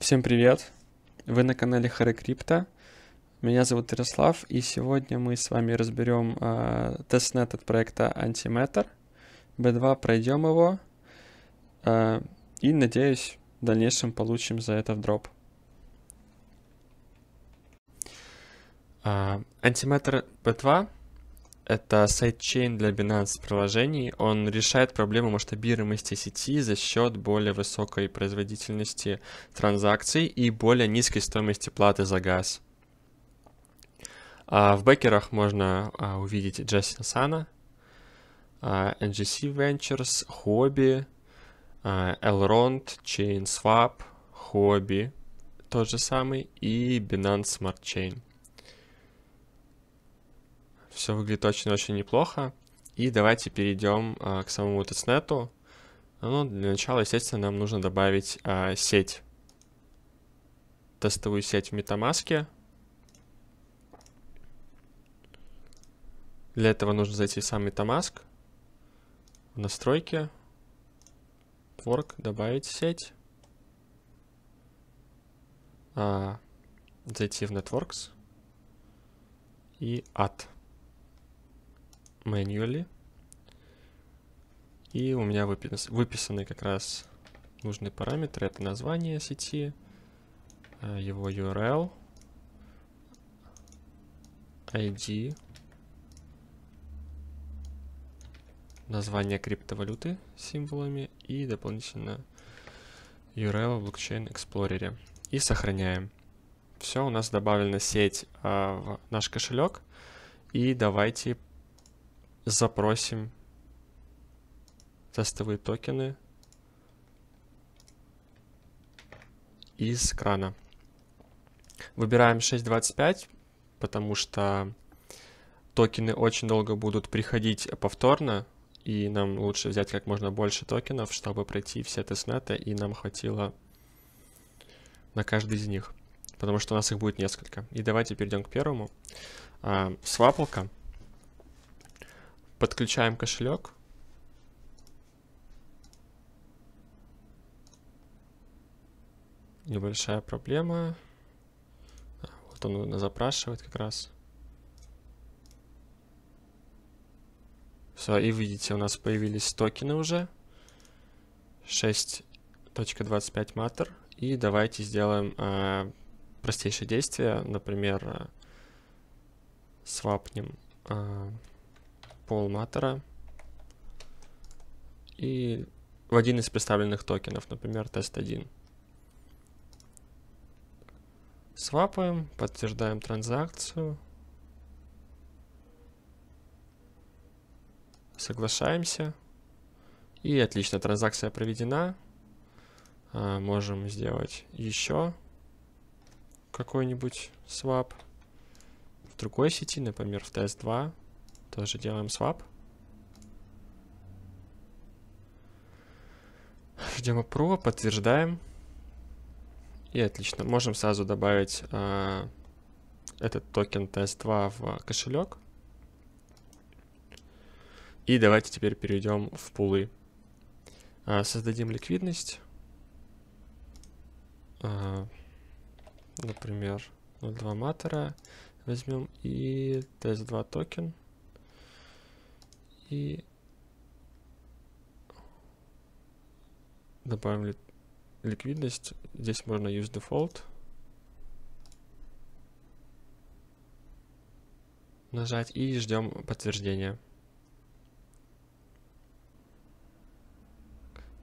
Всем привет! Вы на канале Харакрипто. Меня зовут Ярослав, и сегодня мы с вами разберем э, тестнет от проекта Antimatter. B2 пройдем его, э, и, надеюсь, в дальнейшем получим за это в дроп. Антиметр B2 это сайдчейн для Binance приложений. Он решает проблему масштабируемости сети за счет более высокой производительности транзакций и более низкой стоимости платы за газ. А в бэкерах можно а, увидеть Джессин Сана, а, NGC Ventures, Hobby, а, Elrond, ChainSwap, Hobby, тот же самый, и Binance Smart Chain. Все выглядит очень-очень неплохо. И давайте перейдем а, к самому тестнету. Ну, для начала, естественно, нам нужно добавить а, сеть. Тестовую сеть в MetaMask. Для этого нужно зайти в сам MetaMask. В настройки. Work, добавить сеть. А, зайти в Networks. И Add manually. И у меня выпис выписаны как раз нужные параметры. Это название сети, э, его URL, ID, название криптовалюты символами и дополнительно URL в Blockchain Explorer. И сохраняем. Все, у нас добавлена сеть а, в наш кошелек. И давайте запросим тестовые токены из крана. Выбираем 6.25, потому что токены очень долго будут приходить повторно, и нам лучше взять как можно больше токенов, чтобы пройти все тестнеты, и нам хватило на каждый из них, потому что у нас их будет несколько. И давайте перейдем к первому. сваплка свапалка. Подключаем кошелек. Небольшая проблема. А, вот он запрашивает как раз. Все, и видите, у нас появились токены уже. 6.25 матер. И давайте сделаем э, а, простейшее действие. Например, э, свапнем... Э, пол матора и в один из представленных токенов, например, тест-1. Свапаем, подтверждаем транзакцию. Соглашаемся. И отлично, транзакция проведена. А, можем сделать еще какой-нибудь свап в другой сети, например, в тест 2 тоже делаем свап. Ждем опрува, подтверждаем. И отлично. Можем сразу добавить э, этот токен TS2 в кошелек. И давайте теперь перейдем в пулы. Э, создадим ликвидность. Э, например, 0.2 матера возьмем и TS2 токен. И добавим ли ликвидность. Здесь можно use default. Нажать и ждем подтверждения.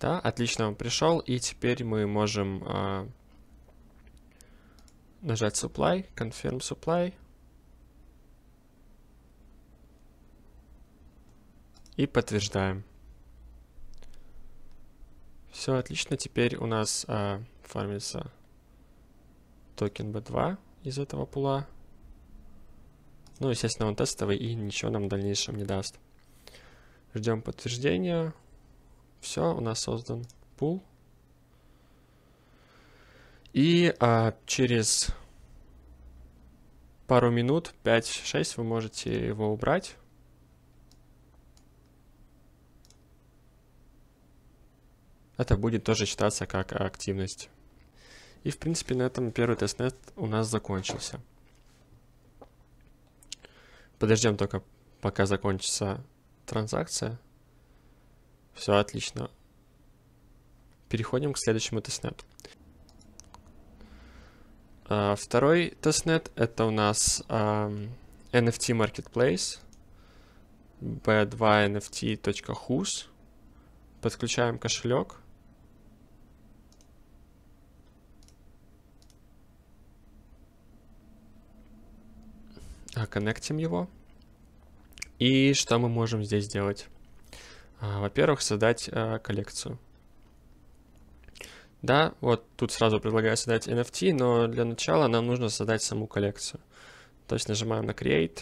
Да, отлично, он пришел. И теперь мы можем э, нажать supply, confirm supply. и подтверждаем. Все отлично, теперь у нас э, а, фармится токен B2 из этого пула. Ну, естественно, он тестовый и ничего нам в дальнейшем не даст. Ждем подтверждения. Все, у нас создан пул. И а, через пару минут, 5-6, вы можете его убрать. это будет тоже считаться как активность. И в принципе на этом первый тестнет у нас закончился. Подождем только пока закончится транзакция. Все отлично. Переходим к следующему тестнету. А, второй тестнет это у нас NFT Marketplace b2nft.hus. Подключаем кошелек. Так, э, коннектим его. И что мы можем здесь сделать? А, во-первых, создать э, коллекцию. Да, вот тут сразу предлагаю создать NFT, но для начала нам нужно создать саму коллекцию. То есть нажимаем на Create,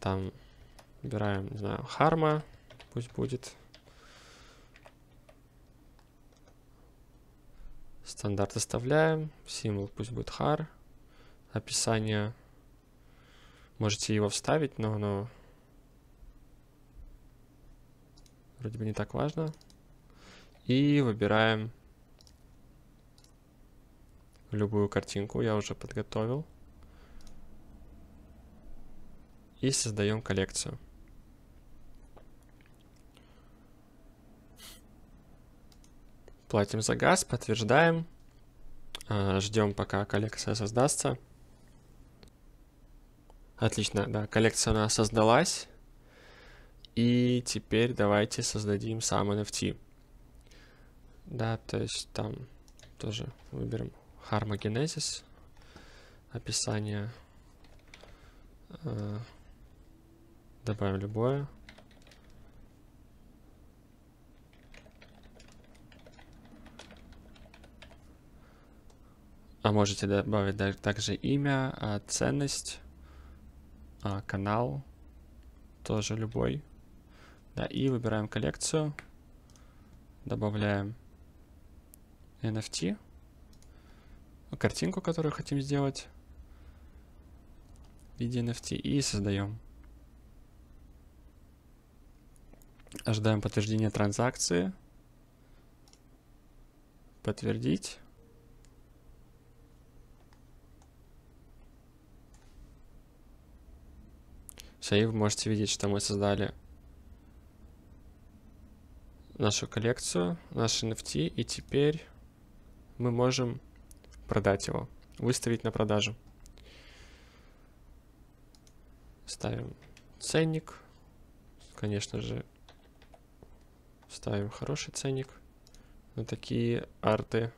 там выбираем, не знаю, Harma, пусть будет. Стандарт оставляем, символ пусть будет Har, описание Можете его вставить, но оно... Вроде бы не так важно. И выбираем любую картинку, я уже подготовил. И создаем коллекцию. Платим за газ, подтверждаем. Э, ждем, пока коллекция создастся. Отлично, да, коллекция у нас создалась. И теперь давайте создадим сам NFT. Да, то есть там тоже выберем Harmogenesis, описание, э, добавим любое. А можете добавить также имя, а ценность. А, канал, тоже любой. Да, и выбираем коллекцию, добавляем NFT, картинку, которую хотим сделать в виде NFT и создаем. Ожидаем подтверждения транзакции. Подтвердить. Сейв, можете видеть, что мы создали нашу коллекцию, наш NFT, и теперь мы можем продать его, выставить на продажу. Ставим ценник, конечно же, ставим хороший ценник на такие арты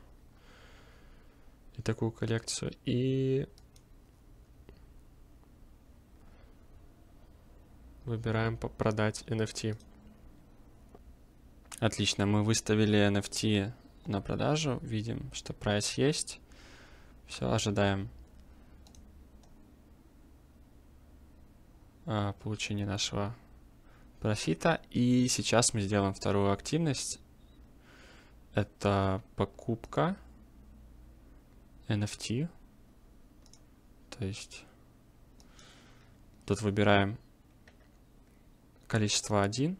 и такую коллекцию. И Выбираем продать NFT. Отлично, мы выставили NFT на продажу. Видим, что прайс есть. Все, ожидаем а, получения нашего профита. И сейчас мы сделаем вторую активность. Это покупка NFT. То есть тут выбираем количество 1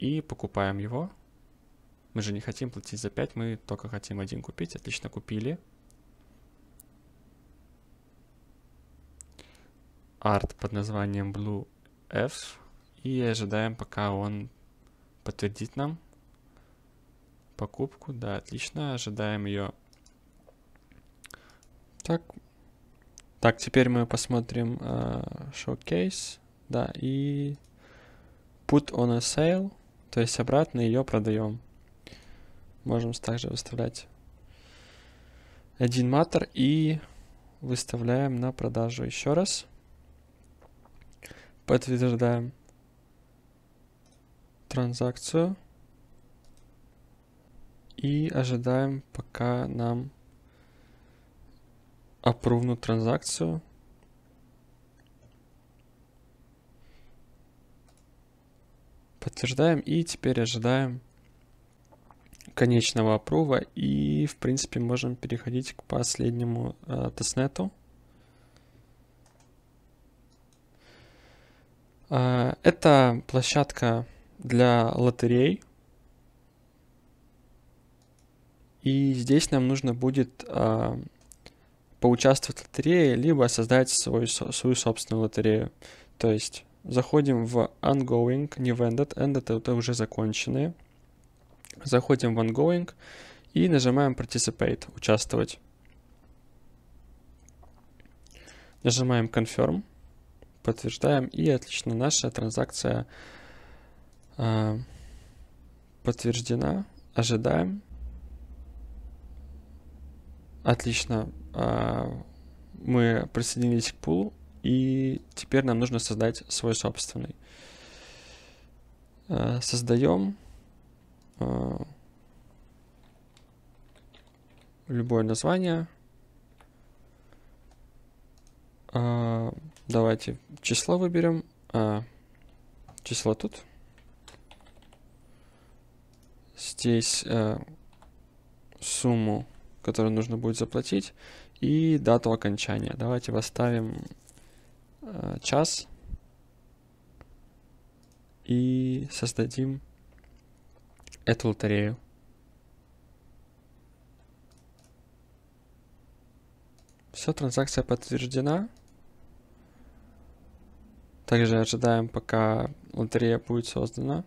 и покупаем его. Мы же не хотим платить за 5, мы только хотим один купить. Отлично, купили. Арт под названием Blue F. И ожидаем, пока он подтвердит нам покупку. Да, отлично, ожидаем ее. Так, так теперь мы посмотрим э, шоукейс да, и put on a sale, то есть обратно ее продаем. Можем также выставлять один матер и выставляем на продажу еще раз. Подтверждаем транзакцию и ожидаем, пока нам опровнут транзакцию. подтверждаем и теперь ожидаем конечного опрова и в принципе можем переходить к последнему э, тестнету. Э, это площадка для лотерей. И здесь нам нужно будет э, поучаствовать в лотерее, либо создать свой свою собственную лотерею. То есть Заходим в ongoing, не в ended. Ended это уже законченные. Заходим в ongoing и нажимаем participate, участвовать. Нажимаем confirm, подтверждаем и отлично, наша транзакция э, подтверждена. Ожидаем. Отлично, э, мы присоединились к пулу и теперь нам нужно создать свой собственный. Э, Создаем э, любое название. Э, давайте число выберем. Число тут. Здесь сумму, которую нужно будет заплатить, и дату окончания. Давайте поставим. Э, час и создадим эту лотерею. Все, транзакция подтверждена. Также ожидаем, пока лотерея будет создана.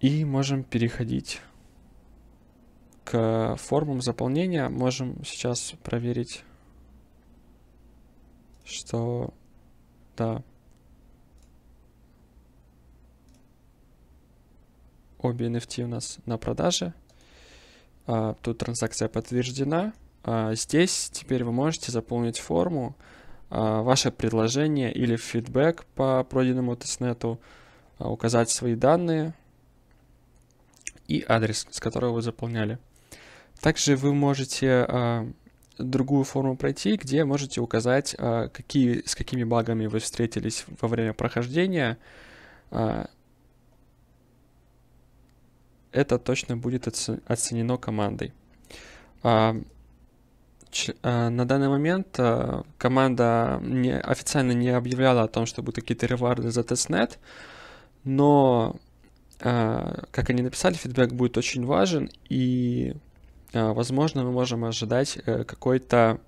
И можем переходить к формам заполнения. Можем сейчас проверить что да. Обе NFT у нас на продаже. А, тут транзакция подтверждена. А, здесь теперь вы можете заполнить форму, а, ваше предложение или фидбэк по пройденному тестнету, а, указать свои данные и адрес, с которого вы заполняли. Также вы можете а, другую форму пройти, где можете указать, а, какие, с какими багами вы встретились во время прохождения. А, это точно будет оценено командой. А, на данный момент команда не, официально не объявляла о том, что будут какие-то реварды за тестнет, но, как они написали, фидбэк будет очень важен, и а, возможно, мы можем ожидать э, какой-то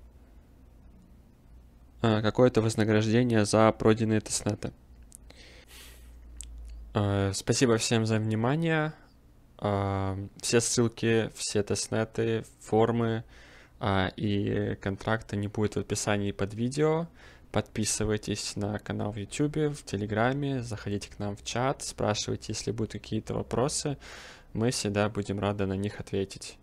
а, какое-то вознаграждение за пройденные тестнеты. А, спасибо всем за внимание. Все ссылки, все тестнеты, формы и контракты не будет в описании под видео. Подписывайтесь на канал в YouTube, в Телеграме, заходите к нам в чат, спрашивайте, если будут какие-то вопросы. Мы всегда будем рады на них ответить.